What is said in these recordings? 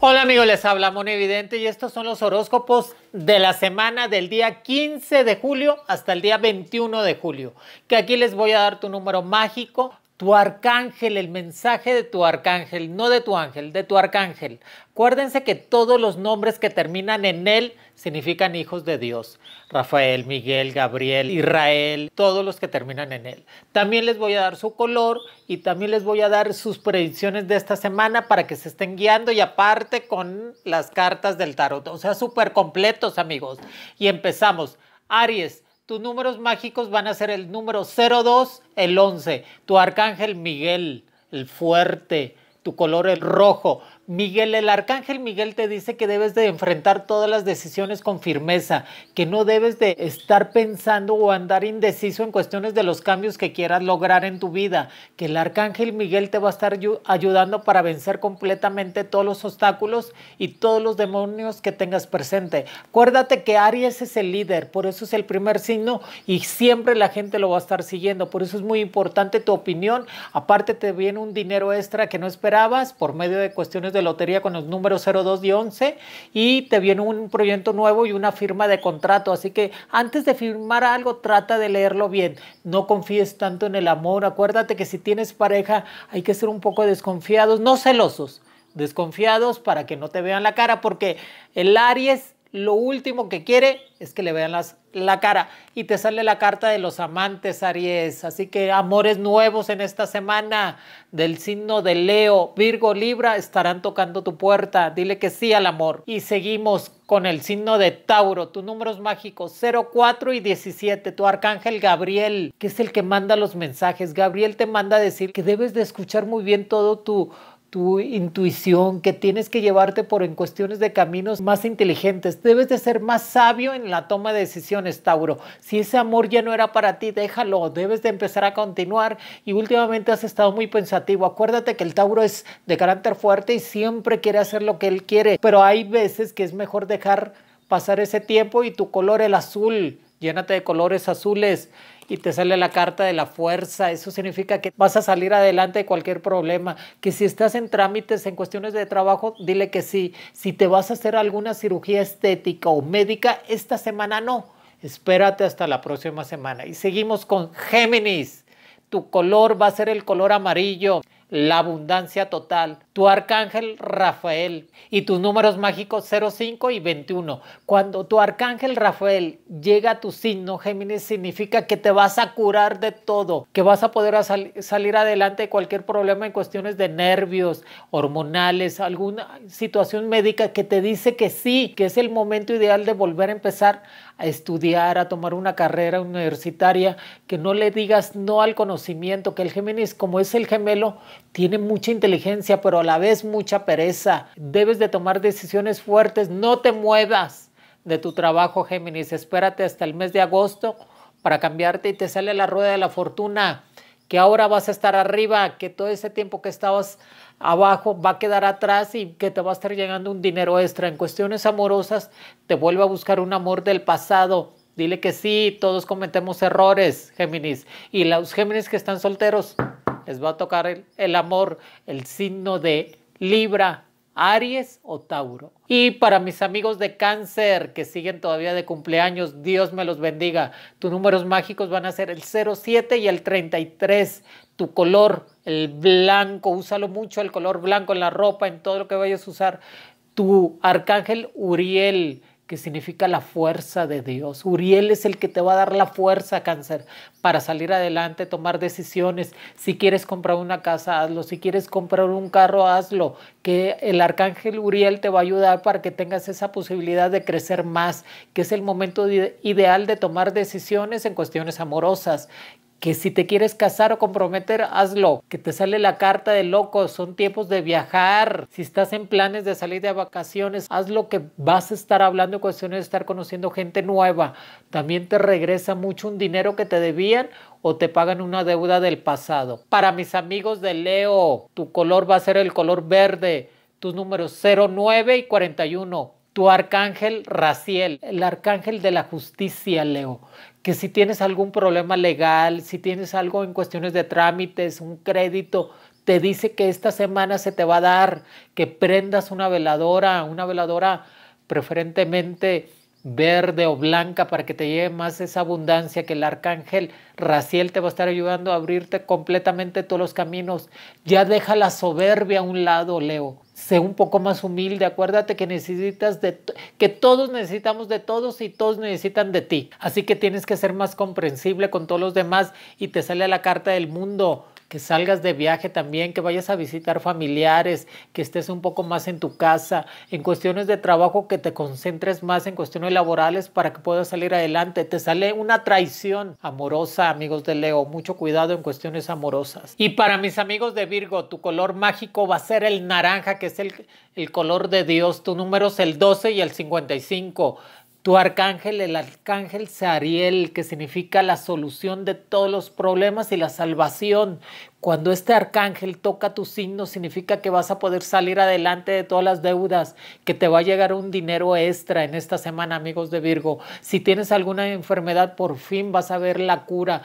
Hola amigos, les habla Mono Evidente y estos son los horóscopos de la semana del día 15 de julio hasta el día 21 de julio, que aquí les voy a dar tu número mágico tu arcángel, el mensaje de tu arcángel, no de tu ángel, de tu arcángel. Acuérdense que todos los nombres que terminan en él significan hijos de Dios. Rafael, Miguel, Gabriel, Israel, todos los que terminan en él. También les voy a dar su color y también les voy a dar sus predicciones de esta semana para que se estén guiando y aparte con las cartas del tarot. O sea, súper completos amigos. Y empezamos. Aries tus números mágicos van a ser el número 02, el 11, tu arcángel Miguel, el fuerte, tu color el rojo, Miguel, el arcángel Miguel te dice que debes de enfrentar todas las decisiones con firmeza, que no debes de estar pensando o andar indeciso en cuestiones de los cambios que quieras lograr en tu vida, que el arcángel Miguel te va a estar ayudando para vencer completamente todos los obstáculos y todos los demonios que tengas presente. Acuérdate que Aries es el líder, por eso es el primer signo y siempre la gente lo va a estar siguiendo, por eso es muy importante tu opinión. Aparte te viene un dinero extra que no esperabas por medio de cuestiones de lotería con los números 02 y 11 y te viene un proyecto nuevo y una firma de contrato. Así que antes de firmar algo, trata de leerlo bien. No confíes tanto en el amor. Acuérdate que si tienes pareja, hay que ser un poco desconfiados, no celosos, desconfiados para que no te vean la cara, porque el Aries lo último que quiere es que le vean las la cara y te sale la carta de los amantes, Aries. Así que amores nuevos en esta semana del signo de Leo, Virgo, Libra estarán tocando tu puerta. Dile que sí al amor. Y seguimos con el signo de Tauro, tus números mágicos 04 y 17, tu arcángel Gabriel, que es el que manda los mensajes. Gabriel te manda a decir que debes de escuchar muy bien todo tu tu intuición, que tienes que llevarte por en cuestiones de caminos más inteligentes. Debes de ser más sabio en la toma de decisiones, Tauro. Si ese amor ya no era para ti, déjalo. Debes de empezar a continuar. Y últimamente has estado muy pensativo. Acuérdate que el Tauro es de carácter fuerte y siempre quiere hacer lo que él quiere. Pero hay veces que es mejor dejar pasar ese tiempo y tu color, el azul, llénate de colores azules y te sale la carta de la fuerza. Eso significa que vas a salir adelante de cualquier problema. Que si estás en trámites, en cuestiones de trabajo, dile que sí. Si te vas a hacer alguna cirugía estética o médica, esta semana no. Espérate hasta la próxima semana. Y seguimos con Géminis. Tu color va a ser el color amarillo la abundancia total, tu arcángel Rafael y tus números mágicos 05 y 21. Cuando tu arcángel Rafael llega a tu signo Géminis significa que te vas a curar de todo, que vas a poder salir adelante de cualquier problema en cuestiones de nervios, hormonales, alguna situación médica que te dice que sí, que es el momento ideal de volver a empezar a estudiar, a tomar una carrera universitaria, que no le digas no al conocimiento, que el Géminis, como es el gemelo, tiene mucha inteligencia, pero a la vez mucha pereza. Debes de tomar decisiones fuertes, no te muevas de tu trabajo, Géminis. Espérate hasta el mes de agosto para cambiarte y te sale la rueda de la fortuna que ahora vas a estar arriba, que todo ese tiempo que estabas abajo va a quedar atrás y que te va a estar llegando un dinero extra. En cuestiones amorosas, te vuelve a buscar un amor del pasado. Dile que sí, todos cometemos errores, Géminis. Y los Géminis que están solteros, les va a tocar el, el amor, el signo de Libra. Aries o Tauro. Y para mis amigos de cáncer que siguen todavía de cumpleaños, Dios me los bendiga. Tus números mágicos van a ser el 07 y el 33. Tu color, el blanco, úsalo mucho, el color blanco en la ropa, en todo lo que vayas a usar. Tu arcángel Uriel que significa la fuerza de Dios. Uriel es el que te va a dar la fuerza, cáncer, para salir adelante, tomar decisiones. Si quieres comprar una casa, hazlo. Si quieres comprar un carro, hazlo. Que el arcángel Uriel te va a ayudar para que tengas esa posibilidad de crecer más, que es el momento ideal de tomar decisiones en cuestiones amorosas, que si te quieres casar o comprometer, hazlo. Que te sale la carta de loco, son tiempos de viajar. Si estás en planes de salir de vacaciones, haz lo que vas a estar hablando, cuestiones de estar conociendo gente nueva. También te regresa mucho un dinero que te debían o te pagan una deuda del pasado. Para mis amigos de Leo, tu color va a ser el color verde, tus números 09 y 41. Tu arcángel Raciel, el arcángel de la justicia, Leo que si tienes algún problema legal, si tienes algo en cuestiones de trámites, un crédito, te dice que esta semana se te va a dar, que prendas una veladora, una veladora preferentemente verde o blanca para que te lleve más esa abundancia que el arcángel Raciel te va a estar ayudando a abrirte completamente todos los caminos. Ya deja la soberbia a un lado, Leo. Sé un poco más humilde. Acuérdate que necesitas de que todos necesitamos de todos y todos necesitan de ti. Así que tienes que ser más comprensible con todos los demás y te sale la carta del mundo que salgas de viaje también, que vayas a visitar familiares, que estés un poco más en tu casa, en cuestiones de trabajo que te concentres más en cuestiones laborales para que puedas salir adelante. Te sale una traición amorosa, amigos de Leo, mucho cuidado en cuestiones amorosas. Y para mis amigos de Virgo, tu color mágico va a ser el naranja, que es el, el color de Dios. Tu número es el 12 y el 55. Tu arcángel, el arcángel Sariel, que significa la solución de todos los problemas y la salvación. Cuando este arcángel toca tu signo, significa que vas a poder salir adelante de todas las deudas, que te va a llegar un dinero extra en esta semana, amigos de Virgo. Si tienes alguna enfermedad, por fin vas a ver la cura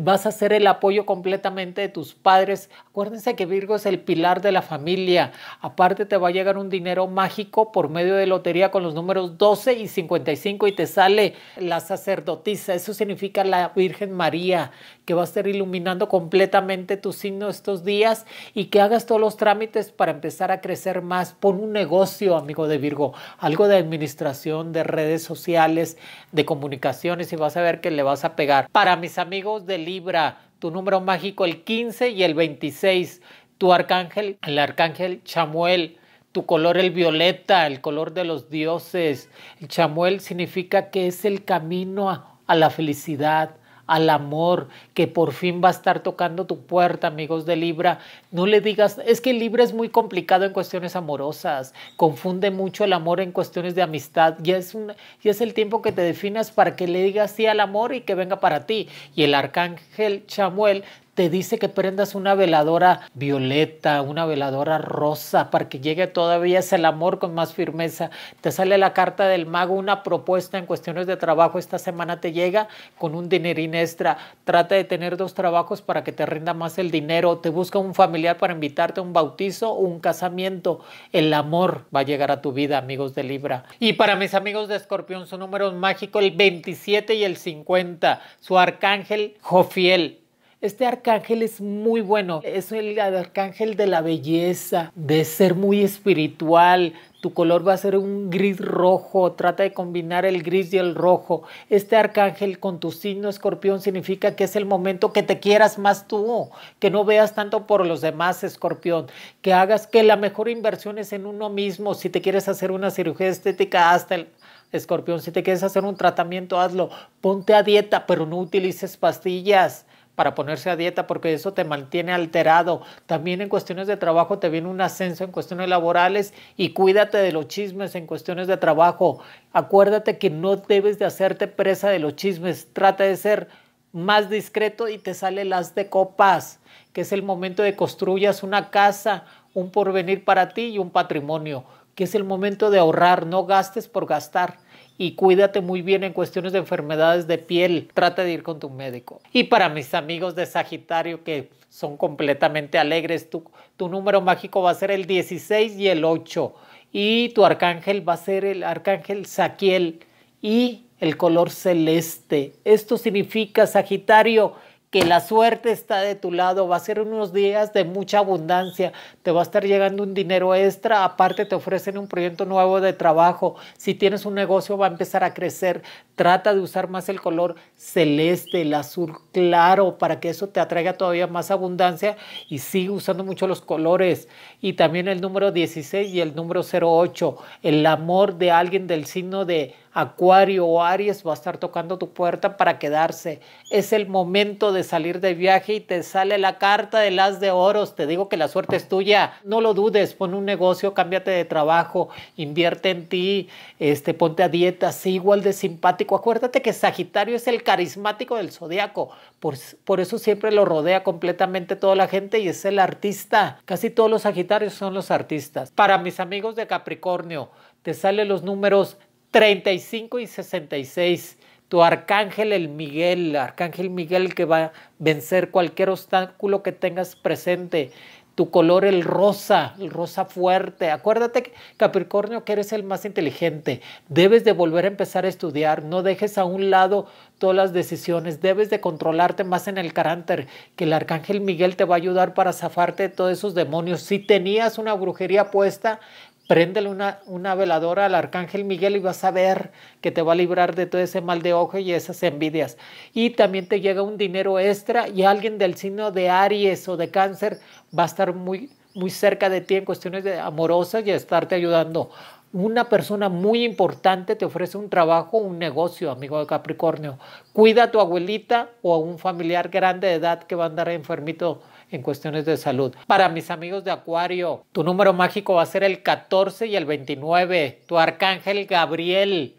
vas a ser el apoyo completamente de tus padres. Acuérdense que Virgo es el pilar de la familia. Aparte te va a llegar un dinero mágico por medio de lotería con los números 12 y 55 y te sale la sacerdotisa. Eso significa la Virgen María, que va a estar iluminando completamente tu signo estos días y que hagas todos los trámites para empezar a crecer más. Pon un negocio, amigo de Virgo, algo de administración, de redes sociales, de comunicaciones y vas a ver que le vas a pegar. Para mis amigos del Libra, tu número mágico el 15 y el 26, tu arcángel, el arcángel Chamuel, tu color el violeta, el color de los dioses. El Chamuel significa que es el camino a, a la felicidad, al amor que por fin va a estar tocando tu puerta, amigos de Libra. No le digas, es que Libra es muy complicado en cuestiones amorosas, confunde mucho el amor en cuestiones de amistad. Ya es, es el tiempo que te definas para que le digas sí al amor y que venga para ti. Y el arcángel Chamuel te dice que prendas una veladora violeta, una veladora rosa, para que llegue todavía ese amor con más firmeza. Te sale la carta del mago, una propuesta en cuestiones de trabajo esta semana te llega con un dinerín extra. Trata de tener dos trabajos para que te rinda más el dinero. Te busca un familiar para invitarte a un bautizo o un casamiento. El amor va a llegar a tu vida, amigos de Libra. Y para mis amigos de Escorpión, su número mágico el 27 y el 50. Su arcángel Jofiel este arcángel es muy bueno, es el arcángel de la belleza, de ser muy espiritual. Tu color va a ser un gris rojo, trata de combinar el gris y el rojo. Este arcángel con tu signo escorpión significa que es el momento que te quieras más tú, que no veas tanto por los demás escorpión, que hagas que la mejor inversión es en uno mismo. Si te quieres hacer una cirugía estética, hasta el... Escorpión, si te quieres hacer un tratamiento, hazlo. Ponte a dieta, pero no utilices pastillas para ponerse a dieta porque eso te mantiene alterado. También en cuestiones de trabajo te viene un ascenso en cuestiones laborales y cuídate de los chismes en cuestiones de trabajo. Acuérdate que no debes de hacerte presa de los chismes. Trata de ser más discreto y te sale las de copas, que es el momento de construyas una casa, un porvenir para ti y un patrimonio, que es el momento de ahorrar, no gastes por gastar y cuídate muy bien en cuestiones de enfermedades de piel. Trata de ir con tu médico. Y para mis amigos de Sagitario que son completamente alegres, tu, número mágico va a ser el 16 y el 8. Y tu arcángel va a ser el arcángel Saquiel y el color celeste. Esto significa, Sagitario, que la suerte está de tu lado, va a ser unos días de mucha abundancia, te va a estar llegando un dinero extra, aparte te ofrecen un proyecto nuevo de trabajo, si tienes un negocio va a empezar a crecer, trata de usar más el color celeste, el azul claro, para que eso te atraiga todavía más abundancia y sigue usando mucho los colores y también el número 16 y el número 08, el amor de alguien del signo de Acuario o Aries va a estar tocando tu puerta para quedarse. Es el momento de salir de viaje y te sale la carta del las de oros. Te digo que la suerte es tuya. No lo dudes, pon un negocio, cámbiate de trabajo, invierte en ti, este, ponte a dieta, sí, igual de simpático. Acuérdate que Sagitario es el carismático del zodiaco. Por, por eso siempre lo rodea completamente toda la gente y es el artista. Casi todos los Sagitarios son los artistas. Para mis amigos de Capricornio, te salen los números 35 y 66. Tu arcángel, el Miguel, arcángel Miguel que va a vencer cualquier obstáculo que tengas presente. Tu color, el rosa, el rosa fuerte. Acuérdate, Capricornio, que eres el más inteligente. Debes de volver a empezar a estudiar. No dejes a un lado todas las decisiones. Debes de controlarte más en el carácter, que el arcángel Miguel te va a ayudar para zafarte de todos esos demonios. Si tenías una brujería puesta, Prendele una, una, veladora al arcángel Miguel y vas a ver que te va a librar de todo ese mal de ojo y esas envidias. Y también te llega un dinero extra y alguien del signo de Aries o de Cáncer va a estar muy, muy cerca de ti en cuestiones de amorosas y a estarte ayudando una persona muy importante te ofrece un trabajo un negocio, amigo de Capricornio. Cuida a tu abuelita o a un familiar grande de edad que va a andar enfermito en cuestiones de salud. Para mis amigos de Acuario, tu número mágico va a ser el 14 y el 29. Tu arcángel Gabriel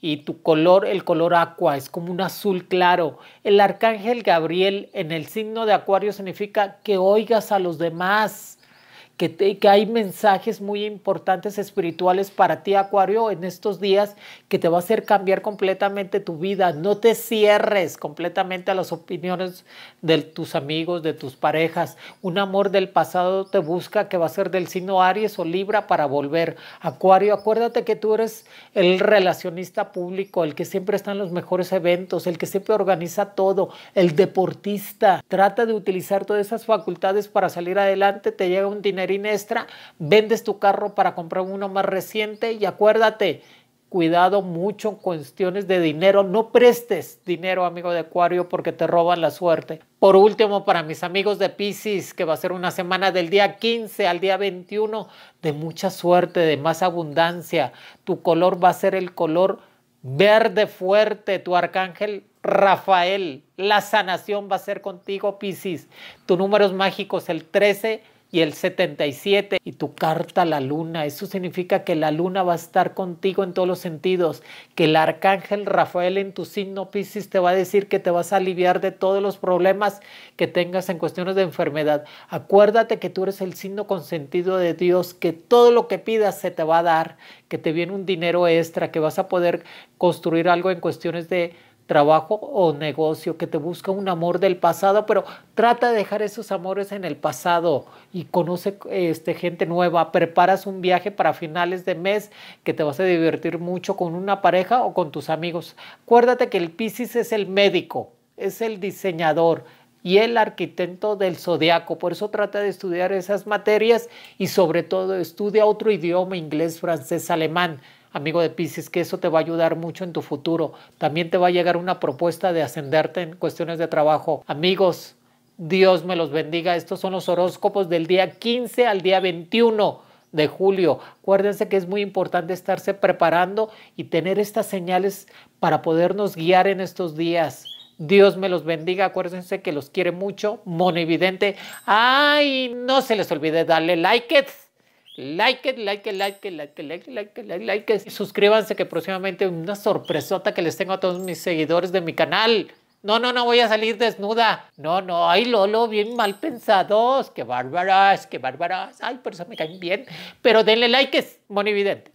y tu color, el color aqua, es como un azul claro. El arcángel Gabriel en el signo de Acuario significa que oigas a los demás que, hay mensajes muy importantes espirituales para ti, Acuario, en estos días que te va a hacer cambiar completamente tu vida. No te cierres completamente a las opiniones de tus amigos, de tus parejas. Un amor del pasado te busca que va a ser del signo Aries o Libra para volver. Acuario, acuérdate que tú eres el relacionista público, el que siempre está en los mejores eventos, el que siempre organiza todo, el deportista. Trata de utilizar todas esas facultades para salir adelante. Te llega un dinero extra vendes tu carro para comprar uno más reciente y acuérdate, cuidado mucho en cuestiones de dinero. No prestes dinero, amigo de Acuario, porque te roban la suerte. Por último, para mis amigos de Pisces, que va a ser una semana del día 15 al día 21, de mucha suerte, de más abundancia. Tu color va a ser el color verde fuerte, tu arcángel. Rafael, la sanación va a ser contigo, piscis Tu número mágico es el 13, y el 77 y tu carta la luna. Eso significa que la luna va a estar contigo en todos los sentidos, que el arcángel Rafael en tu signo Pisces te va a decir que te vas a aliviar de todos los problemas que tengas en cuestiones de enfermedad. Acuérdate que tú eres el signo consentido de Dios, que todo lo que pidas se te va a dar, que te viene un dinero extra, que vas a poder construir algo en cuestiones de trabajo o negocio, que te busca un amor del pasado, pero trata de dejar esos amores en el pasado y conoce este, gente nueva, preparas un viaje para finales de mes que te vas a divertir mucho con una pareja o con tus amigos. Acuérdate que el Piscis es el médico, es el diseñador, y el arquitecto del zodiaco. Por eso trata de estudiar esas materias y sobre todo estudia otro idioma, inglés, francés, alemán amigo de Pisces, que eso te va a ayudar mucho en tu futuro. También te va a llegar una propuesta de ascenderte en cuestiones de trabajo. Amigos, Dios me los bendiga. Estos son los horóscopos del día 15 al día 21 de julio. Acuérdense que es muy importante estarse preparando y tener estas señales para podernos guiar en estos días. Dios me los bendiga. Acuérdense que los quiere mucho. Mono evidente. Ay, no se les olvide darle like. Like it, like it, like like like like like like Suscríbanse que próximamente una sorpresota que les tengo a todos mis seguidores de mi canal. No, no, no voy a salir desnuda. No, no, ay Lolo, bien mal pensados. Qué bárbaras, qué bárbaras. Ay, pero eso me caen bien. Pero denle likes, monividente.